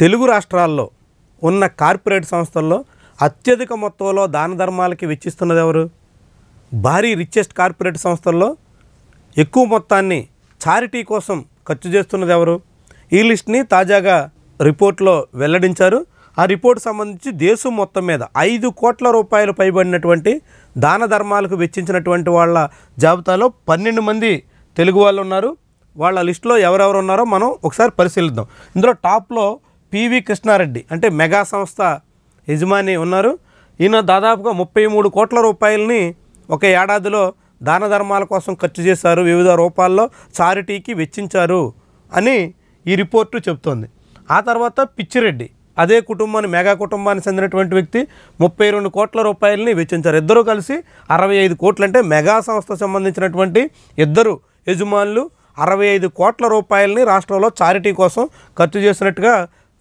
తెలుగు రాష్ట్రాల్లో ఉన్న కార్పొరేట్ సంస్థల్లో అత్యధిక మొత్తంలో దాన ధర్మాలకి వెచ్చిస్తున్నది ఎవరు భారీ రిచెస్ట్ కార్పొరేట్ సంస్థల్లో ఎక్కువ మొత్తాన్ని చారిటీ కోసం ఖర్చు చేస్తున్నది ఎవరు ఈ లిస్ట్ని తాజాగా రిపోర్ట్లో వెల్లడించారు ఆ రిపోర్ట్ సంబంధించి దేశం మొత్తం మీద ఐదు కోట్ల రూపాయలు పైబడినటువంటి దాన ధర్మాలకు వెచ్చించినటువంటి వాళ్ళ జాబితాలో పన్నెండు మంది తెలుగు వాళ్ళు ఉన్నారు వాళ్ళ లిస్టులో ఎవరెవరు ఉన్నారో మనం ఒకసారి పరిశీలిద్దాం ఇందులో టాప్లో పివి కృష్ణారెడ్డి అంటే మెగా సంస్థ యజమాని ఉన్నారు ఈయన దాదాపుగా ముప్పై మూడు కోట్ల రూపాయలని ఒక ఏడాదిలో దాన ధర్మాల కోసం ఖర్చు చేశారు వివిధ రూపాల్లో చారిటీకి వెచ్చించారు అని ఈ రిపోర్టు చెబుతోంది ఆ తర్వాత పిచ్చిరెడ్డి అదే కుటుంబాన్ని మెగా కుటుంబానికి చెందినటువంటి వ్యక్తి ముప్పై రెండు కోట్ల రూపాయలని వెచ్చించారు ఇద్దరూ కలిసి అరవై ఐదు కోట్లు అంటే మెగా సంస్థకు సంబంధించినటువంటి ఇద్దరు యజమానులు అరవై ఐదు కోట్ల రూపాయలని రాష్ట్రంలో చారిటీ కోసం ఖర్చు చేసినట్టుగా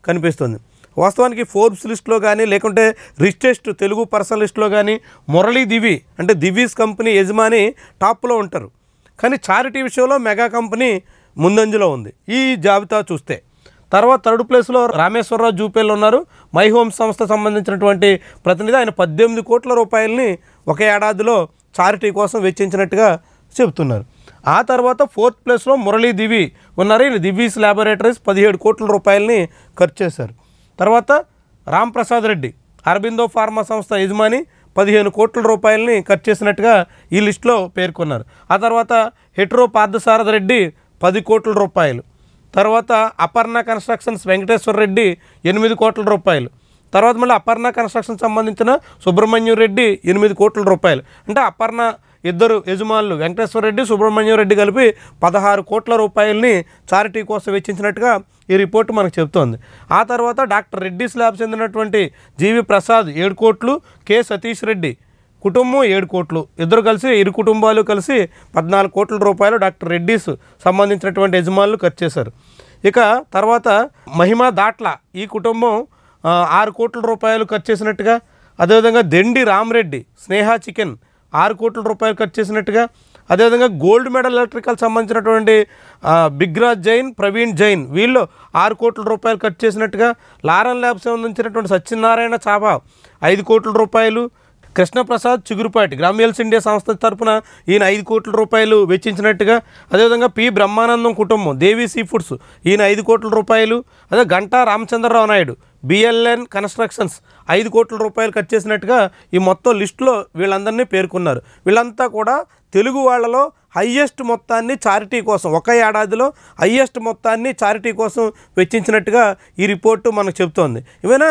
కనిపిస్తుంది వాస్తవానికి ఫోర్బ్స్ లిస్ట్లో కానీ లేకుంటే రిచెస్ట్ తెలుగు పర్సన్ లిస్ట్లో కానీ మురళీ దివి అంటే దివీస్ కంపెనీ యజమాని టాప్లో ఉంటారు కానీ చారిటీ విషయంలో మెగా కంపెనీ ముందంజలో ఉంది ఈ జాబితా చూస్తే తర్వాత థర్డ్ ప్లేస్లో రామేశ్వరరావు జూపేలు ఉన్నారు మై హోమ్ సంస్థ సంబంధించినటువంటి ప్రతినిధి ఆయన పద్దెనిమిది కోట్ల రూపాయలని ఒక ఏడాదిలో చారిటీ కోసం వెచ్చించినట్టుగా చెబుతున్నారు ఆ తర్వాత ఫోర్త్ ప్లేస్లో మురళీ దివి ఉన్నారు ఈయన దివీస్ ల్యాబొరేటరీస్ పదిహేడు కోట్ల రూపాయలని ఖర్చు చేశారు తర్వాత రామ్ ప్రసాద్ రెడ్డి అరబిందో ఫార్మా సంస్థ యజమాని పదిహేను కోట్ల రూపాయలని ఖర్చు చేసినట్టుగా ఈ లిస్టులో పేర్కొన్నారు ఆ తర్వాత హెట్రో పార్థసారథ రెడ్డి పది కోట్ల రూపాయలు తర్వాత అపర్ణ కన్స్ట్రక్షన్స్ వెంకటేశ్వర రెడ్డి ఎనిమిది కోట్ల రూపాయలు తర్వాత మళ్ళీ అపర్ణ కన్స్ట్రక్షన్ సంబంధించిన సుబ్రహ్మణ్యం రెడ్డి ఎనిమిది కోట్ల రూపాయలు అంటే అపర్ణ ఇద్దరు యజమానులు వెంకటేశ్వరరెడ్డి సుబ్రహ్మణ్యం రెడ్డి కలిపి పదహారు కోట్ల రూపాయలని చారిటీ కోసం వెచ్చించినట్టుగా ఈ రిపోర్టు మనకు చెబుతోంది ఆ తర్వాత డాక్టర్ రెడ్డి స్లాబ్ చెందినటువంటి జీవి ప్రసాద్ ఏడు కోట్లు కె సతీష్ రెడ్డి కుటుంబం ఏడు కోట్లు ఇద్దరు కలిసి ఇరు కుటుంబాలు కలిసి పద్నాలుగు కోట్ల రూపాయలు డాక్టర్ రెడ్డిస్ సంబంధించినటువంటి యజమానులు ఖర్చు చేశారు ఇక తర్వాత మహిమ దాట్ల ఈ కుటుంబం ఆరు కోట్ల రూపాయలు ఖర్చు చేసినట్టుగా అదేవిధంగా దెండి రామ్రెడ్డి స్నేహ చికెన్ ఆరు కోట్ల రూపాయలు ఖర్చు చేసినట్టుగా అదేవిధంగా గోల్డ్ మెడల్ ఎలక్ట్రికల్ సంబంధించినటువంటి బిగ్రాజ్ జైన్ ప్రవీణ్ జైన్ వీళ్ళు ఆరు కోట్ల రూపాయలు ఖర్చు చేసినట్టుగా లారన్ ల్యాబ్స్ సంబంధించినటువంటి సత్యనారాయణ చాబా ఐదు కోట్ల రూపాయలు కృష్ణప్రసాద్ చిగురుపాటి గ్రామ్యల్స్ ఇండియా సంస్థ తరఫున ఈయన ఐదు కోట్ల రూపాయలు వెచ్చించినట్టుగా అదేవిధంగా పి బ్రహ్మానందం కుటుంబం దేవి సీ ఫుడ్స్ ఈయన ఐదు కోట్ల రూపాయలు అదే గంటా రామచంద్రరావు నాయుడు బిఎల్ఎన్ కన్స్ట్రక్షన్స్ ఐదు కోట్ల రూపాయలు ఖర్చు చేసినట్టుగా ఈ మొత్తం లిస్టులో వీళ్ళందరినీ పేర్కొన్నారు వీళ్ళంతా కూడా తెలుగు వాళ్ళలో హయ్యెస్ట్ మొత్తాన్ని చారిటీ కోసం ఒక ఏడాదిలో హయ్యెస్ట్ మొత్తాన్ని చారిటీ కోసం వెచ్చించినట్టుగా ఈ రిపోర్టు మనకు చెబుతోంది ఏమైనా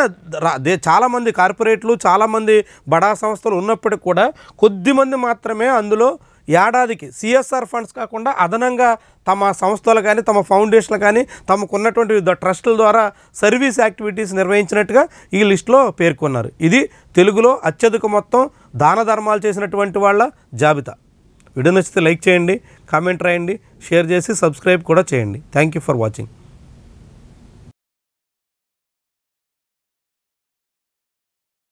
చాలామంది కార్పొరేట్లు చాలామంది బడా సంస్థలు ఉన్నప్పటికి కూడా కొద్దిమంది మాత్రమే అందులో ఏడాదికి సిఎస్ఆర్ ఫండ్స్ కాకుండా అదనంగా తమ సంస్థలు కానీ తమ ఫౌండేషన్లు కానీ తమకున్నటువంటి వివిధ ట్రస్టుల ద్వారా సర్వీస్ యాక్టివిటీస్ నిర్వహించినట్టుగా ఈ లిస్టులో పేర్కొన్నారు ఇది తెలుగులో అత్యధిక మొత్తం దాన ధర్మాలు చేసినటువంటి వాళ్ళ జాబితా వీడియో నచ్చితే లైక్ చేయండి కామెంట్ రాయండి షేర్ చేసి సబ్స్క్రైబ్ కూడా చేయండి థ్యాంక్ యూ ఫర్ వాచింగ్